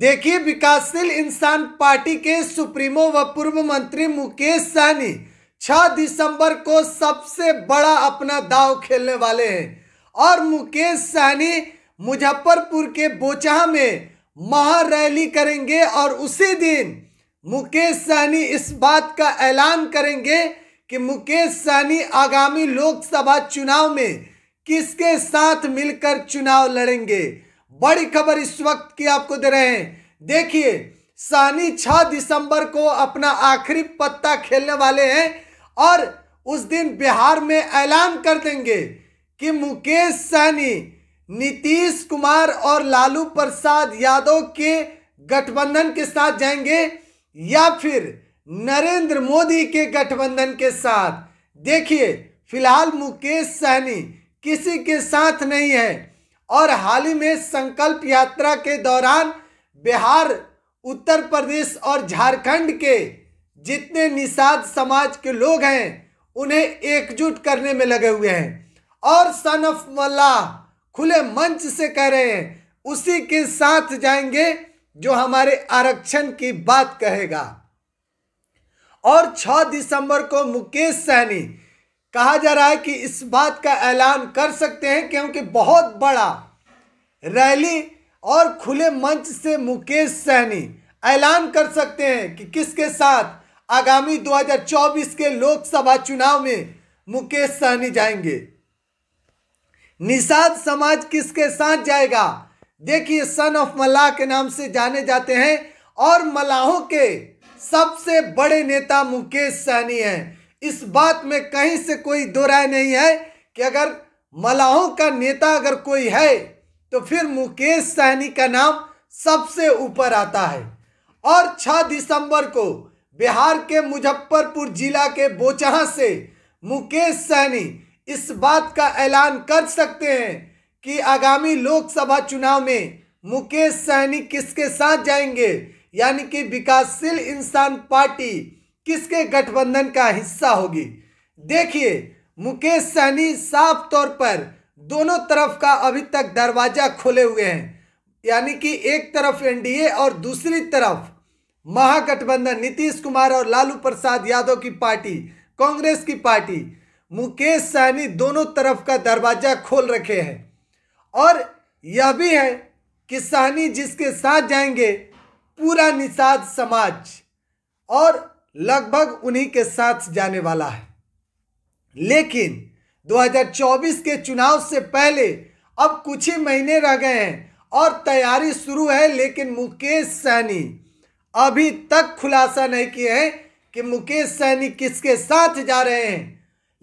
देखिए विकासशील इंसान पार्टी के सुप्रीमो व पूर्व मंत्री मुकेश सहनी 6 दिसंबर को सबसे बड़ा अपना दाव खेलने वाले हैं और मुकेश सहनी मुजफ्फरपुर के बोचहा में महारैली करेंगे और उसी दिन मुकेश सहनी इस बात का ऐलान करेंगे कि मुकेश सहनी आगामी लोकसभा चुनाव में किसके साथ मिलकर चुनाव लड़ेंगे बड़ी खबर इस वक्त की आपको दे रहे हैं देखिए सानी 6 दिसंबर को अपना आखिरी पत्ता खेलने वाले हैं और उस दिन बिहार में ऐलान कर देंगे कि मुकेश सहनी नीतीश कुमार और लालू प्रसाद यादव के गठबंधन के साथ जाएंगे या फिर नरेंद्र मोदी के गठबंधन के साथ देखिए फिलहाल मुकेश सहनी किसी के साथ नहीं है और हाल ही में संकल्प यात्रा के दौरान बिहार उत्तर प्रदेश और झारखंड के जितने निषाद समाज के लोग हैं उन्हें एकजुट करने में लगे हुए हैं और सन ऑफ मल्लाह खुले मंच से कह रहे हैं उसी के साथ जाएंगे जो हमारे आरक्षण की बात कहेगा और 6 दिसंबर को मुकेश सहनी कहा जा रहा है कि इस बात का ऐलान कर सकते हैं क्योंकि बहुत बड़ा रैली और खुले मंच से मुकेश सहनी ऐलान कर सकते हैं कि किसके साथ आगामी 2024 के लोकसभा चुनाव में मुकेश सहनी जाएंगे निषाद समाज किसके साथ जाएगा देखिए सन ऑफ मल्लाह के नाम से जाने जाते हैं और मलाहों के सबसे बड़े नेता मुकेश सहनी हैं इस बात में कहीं से कोई दो राय नहीं है कि अगर मलाहों का नेता अगर कोई है तो फिर मुकेश सहनी का नाम सबसे ऊपर आता है और 6 दिसंबर को बिहार के मुजफ्फरपुर जिला के बोचहा से मुकेश सहनी इस बात का ऐलान कर सकते हैं कि आगामी लोकसभा चुनाव में मुकेश सहनी किसके साथ जाएंगे यानी कि विकासशील इंसान पार्टी किसके गठबंधन का हिस्सा होगी देखिए मुकेश सहनी साफ तौर पर दोनों तरफ का अभी तक दरवाजा खोले हुए हैं यानी कि एक तरफ एनडीए और दूसरी तरफ महागठबंधन नीतीश कुमार और लालू प्रसाद यादव की पार्टी कांग्रेस की पार्टी मुकेश सहनी दोनों तरफ का दरवाजा खोल रखे हैं और यह भी है कि सहनी जिसके साथ जाएंगे पूरा निषाद समाज और लगभग उन्हीं के साथ जाने वाला है लेकिन 2024 के चुनाव से पहले अब कुछ ही महीने रह गए हैं और तैयारी शुरू है लेकिन मुकेश सहनी अभी तक खुलासा नहीं किए हैं कि मुकेश सहनी किसके साथ जा रहे हैं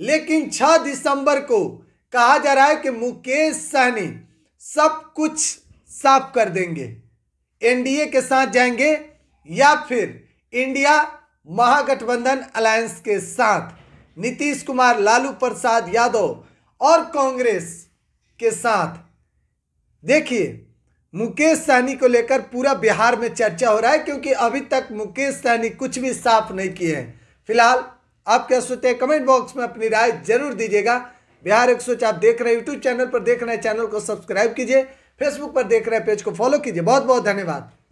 लेकिन 6 दिसंबर को कहा जा रहा है कि मुकेश सहनी सब कुछ साफ कर देंगे एनडीए के साथ जाएंगे या फिर इंडिया महागठबंधन अलायंस के साथ नीतीश कुमार लालू प्रसाद यादव और कांग्रेस के साथ देखिए मुकेश सहनी को लेकर पूरा बिहार में चर्चा हो रहा है क्योंकि अभी तक मुकेश सहनी कुछ भी साफ नहीं किए हैं फिलहाल आप क्या सोचते हैं कमेंट बॉक्स में अपनी राय जरूर दीजिएगा बिहार एक सोच आप देख रहे हैं यूट्यूब चैनल पर देख रहे हैं चैनल को सब्सक्राइब कीजिए फेसबुक पर देख रहे हैं पेज को फॉलो कीजिए बहुत बहुत धन्यवाद